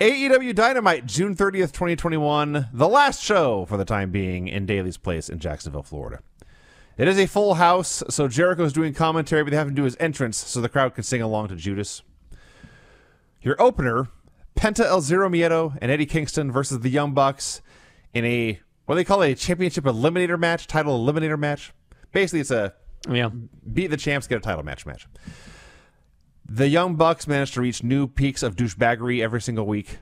AEW Dynamite, June 30th, 2021, the last show for the time being in Daly's Place in Jacksonville, Florida. It is a full house, so Jericho is doing commentary, but they have to do his entrance so the crowd can sing along to Judas. Your opener, Penta El Zero Miedo and Eddie Kingston versus the Young Bucks in a what they call a championship eliminator match, title eliminator match. Basically, it's a yeah. beat the champs, get a title match match. The Young Bucks manage to reach new peaks of douchebaggery every single week.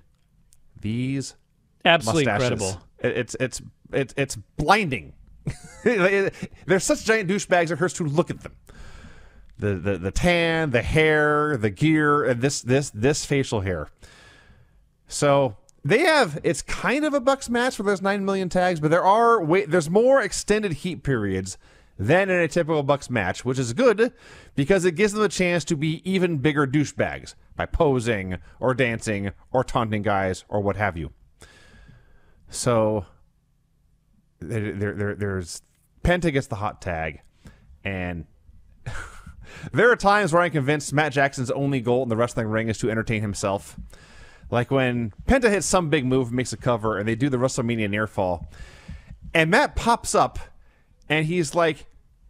These absolutely mustaches. incredible. It, it's it's it's it's blinding. They're such giant douchebags. It hurts to look at them. The, the the tan, the hair, the gear, and uh, this this this facial hair. So they have it's kind of a Bucks match where there's nine million tags, but there are wait there's more extended heat periods than in a typical Bucks match, which is good because it gives them a chance to be even bigger douchebags by posing or dancing or taunting guys or what have you. So there, there, there there's Penta gets the hot tag, and there are times where I'm convinced Matt Jackson's only goal in the wrestling ring is to entertain himself. Like when Penta hits some big move, makes a cover, and they do the WrestleMania near fall, and Matt pops up and he's like,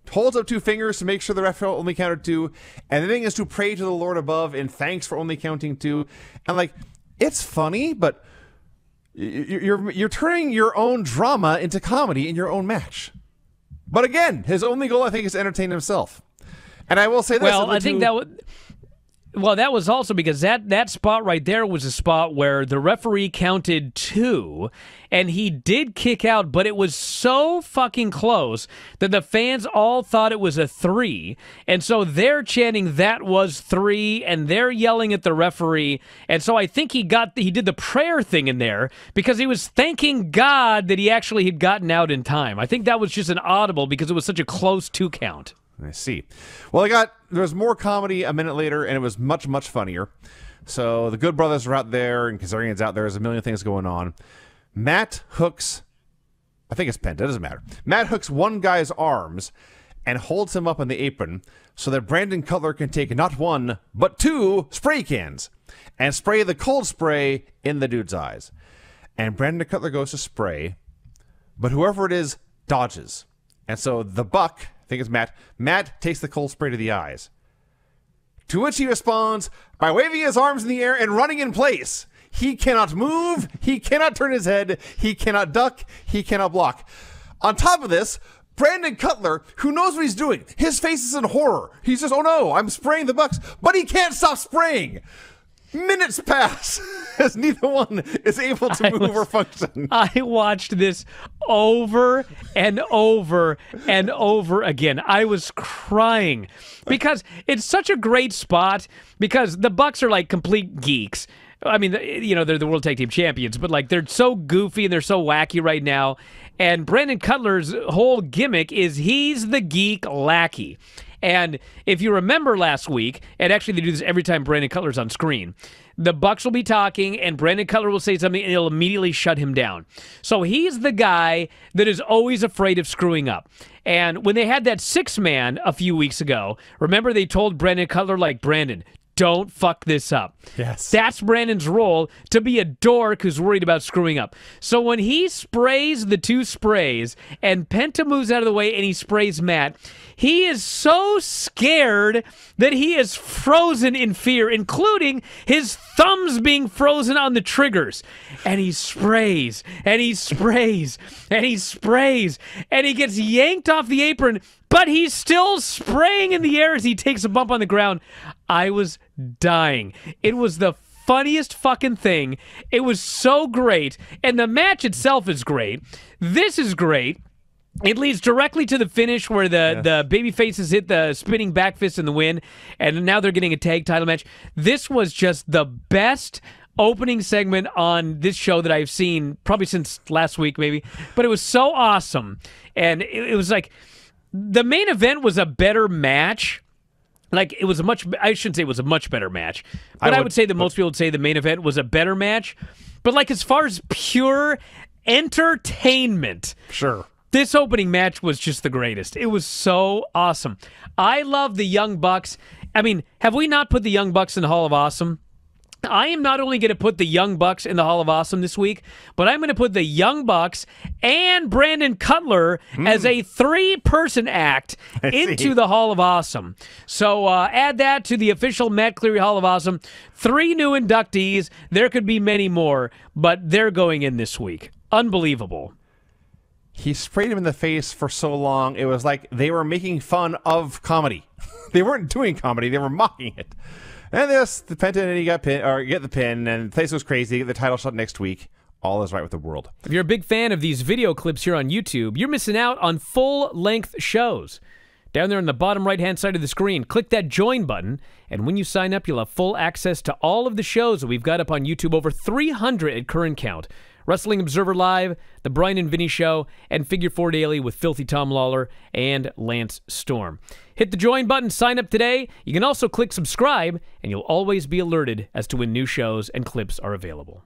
holds up two fingers to make sure the ref only counted two, and the thing is to pray to the Lord above and thanks for only counting two. And like, it's funny, but you're you're turning your own drama into comedy in your own match. But again, his only goal, I think, is to entertain himself. And I will say this: well, I think that would well, that was also because that that spot right there was a spot where the referee counted two, and he did kick out, but it was so fucking close that the fans all thought it was a three, and so they're chanting that was three, and they're yelling at the referee, and so I think he got he did the prayer thing in there because he was thanking God that he actually had gotten out in time. I think that was just an audible because it was such a close two count. I see. Well, I got There's more comedy a minute later, and it was much much funnier. So the Good Brothers are out there, and Kazarian's out there. There's a million things going on. Matt hooks, I think it's Penta. It doesn't matter. Matt hooks one guy's arms and holds him up on the apron so that Brandon Cutler can take not one but two spray cans and spray the cold spray in the dude's eyes. And Brandon Cutler goes to spray, but whoever it is dodges. And so the buck think it's Matt. Matt takes the cold spray to the eyes. To which he responds by waving his arms in the air and running in place. He cannot move. He cannot turn his head. He cannot duck. He cannot block. On top of this, Brandon Cutler, who knows what he's doing, his face is in horror. He's just, oh no, I'm spraying the Bucks, but he can't stop spraying minutes pass as neither one is able to move was, or function. I watched this over and over and over again. I was crying because it's such a great spot because the Bucks are like complete geeks. I mean, you know, they're the World Tag Team Champions, but like they're so goofy and they're so wacky right now. And Brandon Cutler's whole gimmick is he's the geek lackey. And if you remember last week, and actually they do this every time Brandon Cutler's on screen, the Bucks will be talking, and Brandon Cutler will say something, and it'll immediately shut him down. So he's the guy that is always afraid of screwing up. And when they had that six man a few weeks ago, remember they told Brandon Cutler, like, Brandon, don't fuck this up. Yes. That's Brandon's role to be a dork who's worried about screwing up. So when he sprays the two sprays and Penta moves out of the way and he sprays Matt, he is so scared that he is frozen in fear, including his thumbs being frozen on the triggers. And he sprays and he sprays and he sprays and he gets yanked off the apron, but he's still spraying in the air as he takes a bump on the ground. I was dying. It was the funniest fucking thing. It was so great. And the match itself is great. This is great. It leads directly to the finish where the, yes. the baby faces hit the spinning back fist in the win, and now they're getting a tag title match. This was just the best opening segment on this show that I've seen probably since last week, maybe. But it was so awesome. And it, it was like the main event was a better match like it was a much I shouldn't say it was a much better match, but I would, I would say that most people would say the main event was a better match. But like as far as pure entertainment, sure. This opening match was just the greatest. It was so awesome. I love the Young Bucks. I mean, have we not put the Young Bucks in the Hall of Awesome? I am not only going to put the Young Bucks in the Hall of Awesome this week, but I'm going to put the Young Bucks and Brandon Cutler mm. as hmm. a three person act I into see. the Hall of Awesome. So uh, add that to the official Matt Cleary Hall of Awesome. Three new inductees. There could be many more, but they're going in this week. Unbelievable. He sprayed him in the face for so long, it was like they were making fun of comedy. they weren't doing comedy, they were mocking it. And yes, the Penta got pin or get the pin, and the place goes crazy. Get the title shot next week. All is right with the world. If you're a big fan of these video clips here on YouTube, you're missing out on full length shows. Down there on the bottom right hand side of the screen, click that join button. And when you sign up, you'll have full access to all of the shows that we've got up on YouTube, over 300 at current count. Wrestling Observer Live, The Brian and Vinny Show, and Figure Four Daily with Filthy Tom Lawler and Lance Storm. Hit the join button, sign up today. You can also click subscribe, and you'll always be alerted as to when new shows and clips are available.